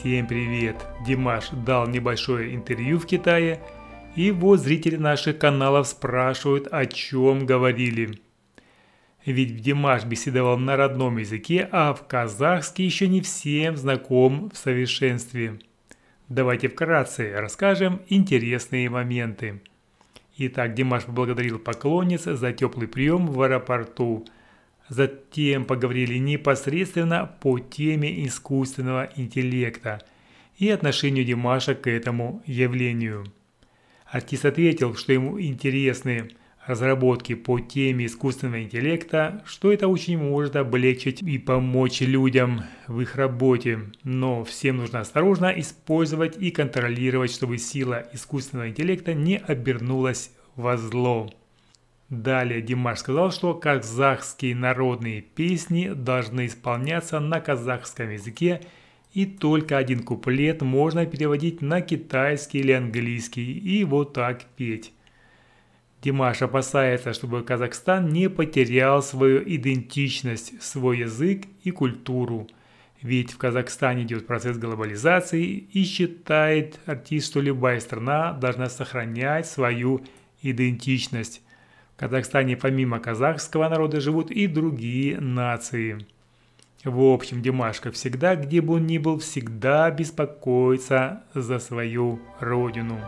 Всем привет! Димаш дал небольшое интервью в Китае, и вот зрители наших каналов спрашивают, о чем говорили. Ведь Димаш беседовал на родном языке, а в казахский еще не всем знаком в совершенстве. Давайте вкратце расскажем интересные моменты. Итак, Димаш поблагодарил поклонниц за теплый прием в аэропорту – Затем поговорили непосредственно по теме искусственного интеллекта и отношению Димаша к этому явлению. Артист ответил, что ему интересны разработки по теме искусственного интеллекта, что это очень может облегчить и помочь людям в их работе. Но всем нужно осторожно использовать и контролировать, чтобы сила искусственного интеллекта не обернулась во зло. Далее Димаш сказал, что казахские народные песни должны исполняться на казахском языке и только один куплет можно переводить на китайский или английский и вот так петь. Димаш опасается, чтобы Казахстан не потерял свою идентичность, свой язык и культуру. Ведь в Казахстане идет процесс глобализации и считает артист, что любая страна должна сохранять свою идентичность. В Казахстане помимо казахского народа живут и другие нации. В общем, Димашка всегда, где бы он ни был, всегда беспокоится за свою родину.